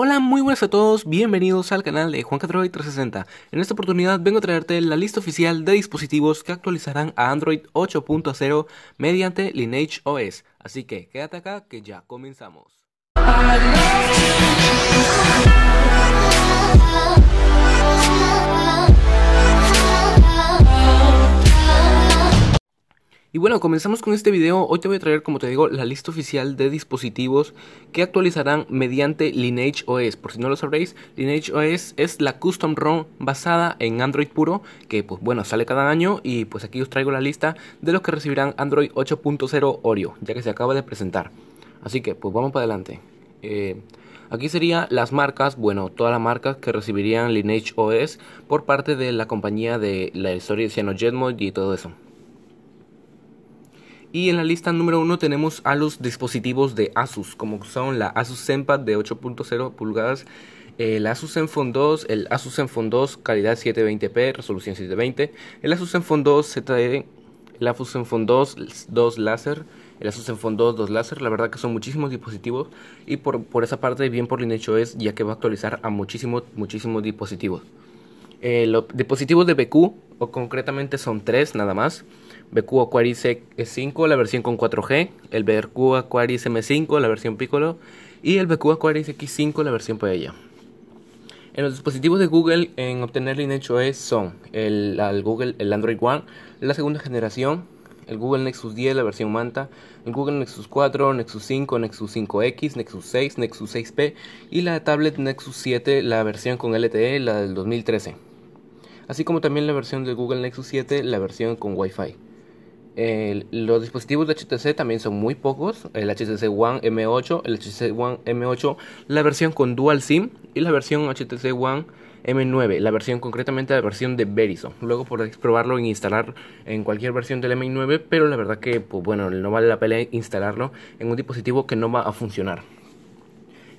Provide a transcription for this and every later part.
Hola, muy buenas a todos, bienvenidos al canal de Juan Android 360. En esta oportunidad vengo a traerte la lista oficial de dispositivos que actualizarán a Android 8.0 mediante Lineage OS. Así que quédate acá que ya comenzamos. Y bueno, comenzamos con este video. Hoy te voy a traer, como te digo, la lista oficial de dispositivos que actualizarán mediante Lineage OS. Por si no lo sabréis, Lineage OS es la custom ROM basada en Android puro, que pues bueno, sale cada año y pues aquí os traigo la lista de los que recibirán Android 8.0 Oreo, ya que se acaba de presentar. Así que pues vamos para adelante. Eh, aquí serían las marcas, bueno, todas las marcas que recibirían Lineage OS por parte de la compañía de la historia de CyanogenMod y todo eso. Y en la lista número uno tenemos a los dispositivos de Asus, como son la Asus Zenpad de 8.0 pulgadas, el Asus Zenfone 2, el Asus Zenfone 2 calidad 720p, resolución 720, el Asus Zenfone 2 ZD, e, el Asus Zenfone 2 2 láser, el Asus Zenfone 2 2 láser, la verdad que son muchísimos dispositivos y por, esa parte bien por hecho es ya que va a actualizar a muchísimos muchísimos dispositivos. Eh, los dispositivos de BQ o concretamente son tres nada más. BQ Aquaris X5, e la versión con 4G, el BQ Aquaris M5, la versión Piccolo, y el BQ Aquaris X5, la versión Paella. En los dispositivos de Google en obtener hecho OS e son el, Google, el Android One, la segunda generación, el Google Nexus 10, la versión Manta, el Google Nexus 4, Nexus 5, Nexus 5X, Nexus 6, Nexus 6P y la tablet Nexus 7, la versión con LTE, la del 2013. Así como también la versión de Google Nexus 7, la versión con Wi-Fi los dispositivos de HTC también son muy pocos, el HTC One M8, el HTC One M8, la versión con Dual SIM y la versión HTC One M9, la versión concretamente la versión de Verizon. Luego podéis probarlo e instalar en cualquier versión del M9, pero la verdad que pues, bueno, no vale la pena instalarlo en un dispositivo que no va a funcionar.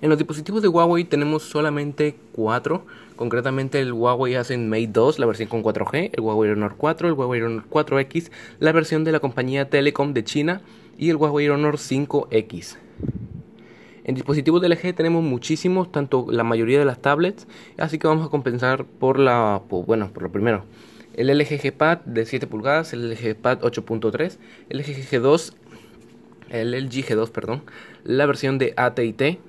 En los dispositivos de Huawei tenemos solamente 4, concretamente el Huawei Ascend Mate 2, la versión con 4G, el Huawei Honor 4, el Huawei Honor 4X, la versión de la compañía Telecom de China y el Huawei Honor 5X. En dispositivos de LG tenemos muchísimos, tanto la mayoría de las tablets, así que vamos a compensar por la, bueno, por lo primero. El LG pad de 7 pulgadas, el LG Pad 8.3, el LG G2, el LG 2 perdón, la versión de AT&T,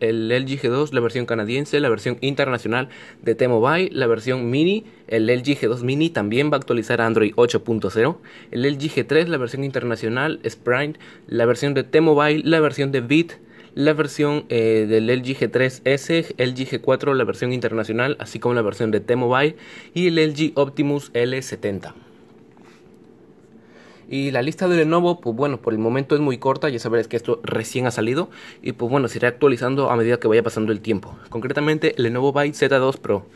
el LG G2, la versión canadiense, la versión internacional de T-Mobile, la versión mini, el LG G2 mini también va a actualizar Android 8.0, el LG G3, la versión internacional, Sprint, la versión de T-Mobile, la versión de Bit, la versión eh, del LG G3S, LG G4, la versión internacional, así como la versión de T-Mobile y el LG Optimus L70. Y la lista de Lenovo, pues bueno, por el momento es muy corta, ya sabéis que esto recién ha salido y pues bueno, se irá actualizando a medida que vaya pasando el tiempo. Concretamente, Lenovo Byte Z2 Pro.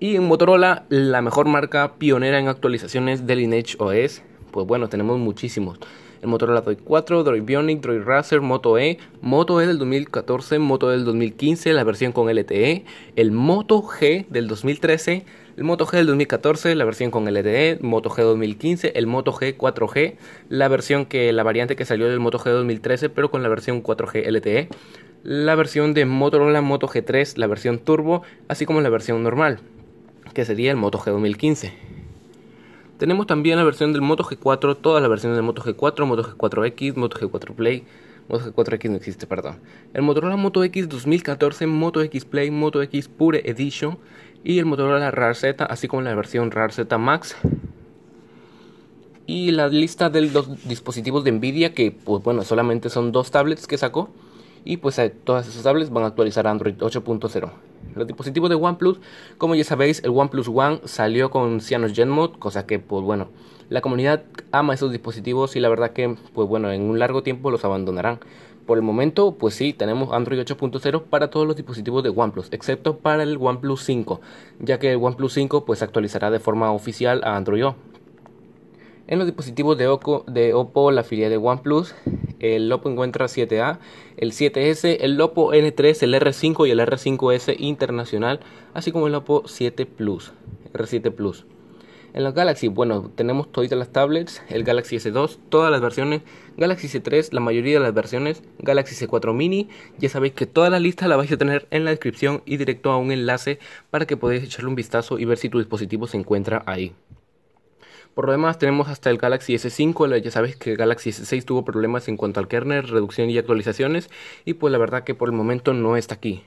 Y en Motorola, la mejor marca pionera en actualizaciones del Lineage OS, pues bueno, tenemos muchísimos. El Motorola Droid 4, Droid Bionic, Droid Racer, Moto E, Moto E del 2014, Moto E del 2015, la versión con LTE, el Moto G del 2013, el Moto G del 2014, la versión con LTE, Moto G 2015, el Moto G 4G, la versión que la variante que salió del Moto G 2013 pero con la versión 4G LTE, la versión de Motorola Moto G3, la versión turbo, así como la versión normal, que sería el Moto G 2015. Tenemos también la versión del Moto G4, todas las versiones del Moto G4, Moto G4X, Moto G4 Play, Moto G4X no existe, perdón. El Motorola Moto X 2014, Moto X Play, Moto X Pure Edition, y el motor de la RAR Z, así como la versión RAR Z Max. Y la lista de los dispositivos de Nvidia, que pues bueno, solamente son dos tablets que sacó. Y pues eh, todas esas tablets van a actualizar Android 8.0. Los dispositivos de OnePlus, como ya sabéis, el OnePlus One salió con CyanogenMod, Mode, cosa que pues bueno, la comunidad ama esos dispositivos y la verdad que pues bueno, en un largo tiempo los abandonarán. Por el momento, pues sí, tenemos Android 8.0 para todos los dispositivos de OnePlus, excepto para el OnePlus 5, ya que el OnePlus 5 pues actualizará de forma oficial a Android O. En los dispositivos de, Oco, de Oppo, la filial de OnePlus, el Oppo encuentra 7A, el 7S, el Oppo N3, el R5 y el R5S internacional, así como el Oppo 7 Plus, R7 Plus. En los Galaxy, bueno, tenemos todas las tablets, el Galaxy S2, todas las versiones, Galaxy S3, la mayoría de las versiones, Galaxy S4 mini, ya sabéis que toda la lista la vais a tener en la descripción y directo a un enlace para que podáis echarle un vistazo y ver si tu dispositivo se encuentra ahí. Por lo demás tenemos hasta el Galaxy S5, ya sabéis que el Galaxy S6 tuvo problemas en cuanto al kernel, reducción y actualizaciones y pues la verdad que por el momento no está aquí.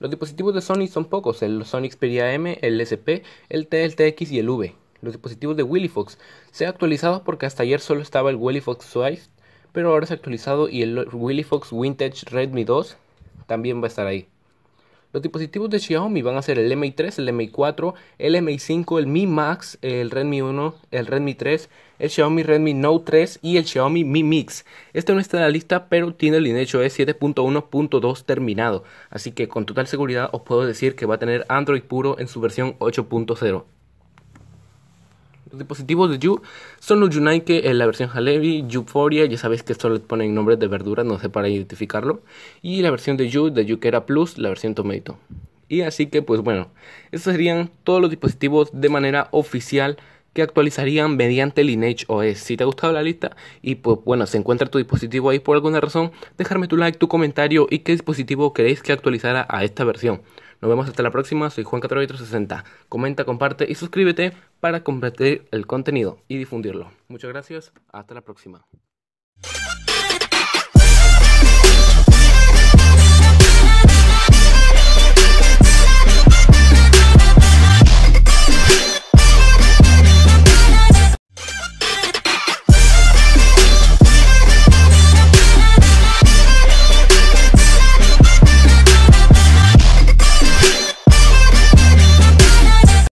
Los dispositivos de Sony son pocos, el Sony Xperia M, el SP, el T, y el V. Los dispositivos de Fox se ha actualizado porque hasta ayer solo estaba el Fox Swift, pero ahora se ha actualizado y el Fox Vintage Redmi 2 también va a estar ahí. Los dispositivos de Xiaomi van a ser el Mi 3, el Mi 4, el Mi 5, el Mi Max, el Redmi 1, el Redmi 3, el Xiaomi Redmi Note 3 y el Xiaomi Mi Mix. Este no está en la lista, pero tiene el lineage OS 7.1.2 terminado, así que con total seguridad os puedo decir que va a tener Android puro en su versión 8.0. Los dispositivos de Yu son los Yunaike en eh, la versión Halevi, Euphoria, ya sabéis que solo les ponen nombres de verduras, no sé para identificarlo, y la versión de Yu, de Yukera Plus, la versión Tomato. Y así que pues bueno, esos serían todos los dispositivos de manera oficial que actualizarían mediante Lineage OS. Si te ha gustado la lista y pues bueno, se encuentra tu dispositivo ahí por alguna razón, dejarme tu like, tu comentario y qué dispositivo queréis que actualizara a esta versión. Nos vemos hasta la próxima. Soy Juan 460. Comenta, comparte y suscríbete para compartir el contenido y difundirlo. Muchas gracias. Hasta la próxima.